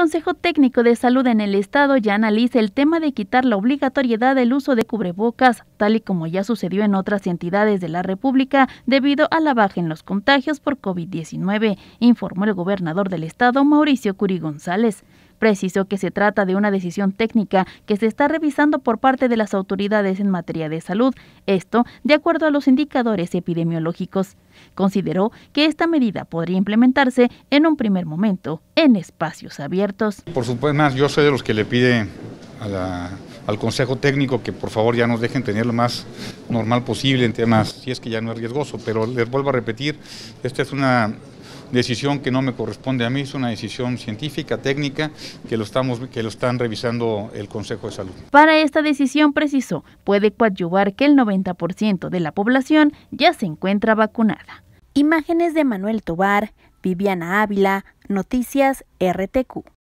Consejo Técnico de Salud en el Estado ya analiza el tema de quitar la obligatoriedad del uso de cubrebocas, tal y como ya sucedió en otras entidades de la República debido a la baja en los contagios por COVID-19, informó el gobernador del Estado, Mauricio Curi González. Precisó que se trata de una decisión técnica que se está revisando por parte de las autoridades en materia de salud, esto de acuerdo a los indicadores epidemiológicos. Consideró que esta medida podría implementarse en un primer momento en espacios abiertos. Por supuesto, yo soy de los que le pide al Consejo Técnico que por favor ya nos dejen tener lo más normal posible en temas, si es que ya no es riesgoso, pero les vuelvo a repetir, esta es una decisión que no me corresponde a mí, es una decisión científica, técnica, que lo, estamos, que lo están revisando el Consejo de Salud. Para esta decisión precisó, puede coadyuvar que el 90% de la población ya se encuentra vacunada. Imágenes de Manuel Tobar, Viviana Ávila, Noticias RTQ.